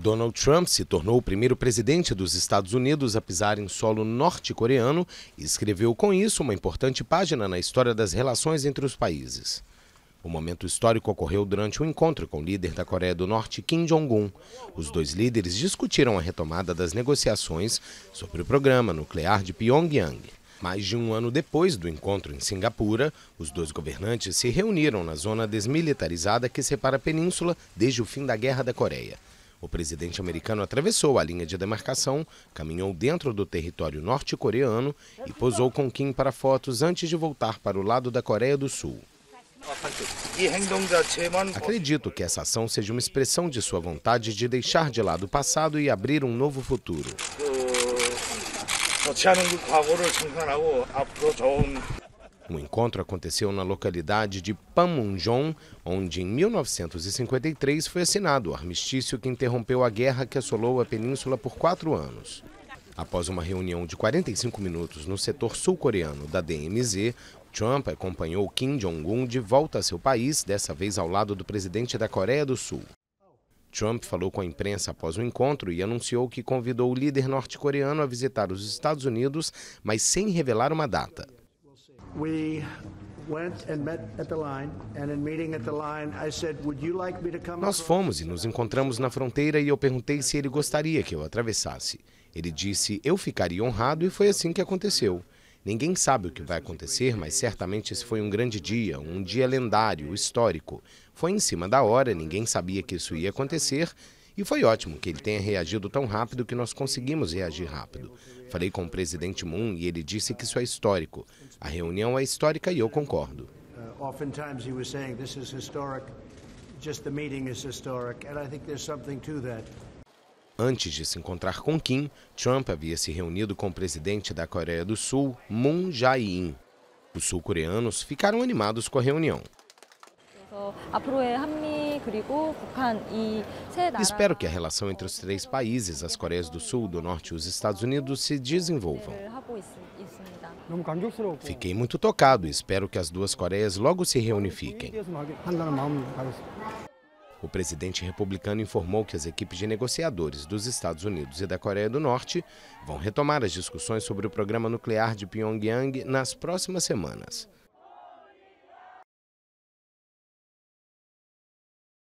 Donald Trump se tornou o primeiro presidente dos Estados Unidos a pisar em solo norte-coreano e escreveu com isso uma importante página na história das relações entre os países. O momento histórico ocorreu durante o um encontro com o líder da Coreia do Norte, Kim Jong-un. Os dois líderes discutiram a retomada das negociações sobre o programa nuclear de Pyongyang. Mais de um ano depois do encontro em Singapura, os dois governantes se reuniram na zona desmilitarizada que separa a península desde o fim da Guerra da Coreia. O presidente americano atravessou a linha de demarcação, caminhou dentro do território norte-coreano e posou com Kim para fotos antes de voltar para o lado da Coreia do Sul. Acredito que essa ação seja uma expressão de sua vontade de deixar de lado o passado e abrir um novo futuro. O encontro aconteceu na localidade de Panmunjom, onde em 1953 foi assinado o armistício que interrompeu a guerra que assolou a península por quatro anos. Após uma reunião de 45 minutos no setor sul-coreano da DMZ, Trump acompanhou Kim Jong-un de volta a seu país, dessa vez ao lado do presidente da Coreia do Sul. Trump falou com a imprensa após o encontro e anunciou que convidou o líder norte-coreano a visitar os Estados Unidos, mas sem revelar uma data we nós fomos e nos encontramos na fronteira e eu perguntei se ele gostaria que eu atravessasse. Ele disse: "Eu ficaria honrado" e foi assim que aconteceu. Ninguém sabe o que vai acontecer, mas certamente esse foi um grande dia, um dia lendário, histórico. Foi em cima da hora, ninguém sabia que isso ia acontecer, e foi ótimo que ele tenha reagido tão rápido que nós conseguimos reagir rápido. Falei com o presidente Moon e ele disse que isso é histórico. A reunião é histórica e eu concordo. Uh, Antes de se encontrar com Kim, Trump havia se reunido com o presidente da Coreia do Sul, Moon Jae-in. Os sul-coreanos ficaram animados com a reunião. Espero que a relação entre os três países, as Coreias do Sul, do Norte e os Estados Unidos, se desenvolvam. Fiquei muito tocado e espero que as duas Coreias logo se reunifiquem. O presidente republicano informou que as equipes de negociadores dos Estados Unidos e da Coreia do Norte vão retomar as discussões sobre o programa nuclear de Pyongyang nas próximas semanas.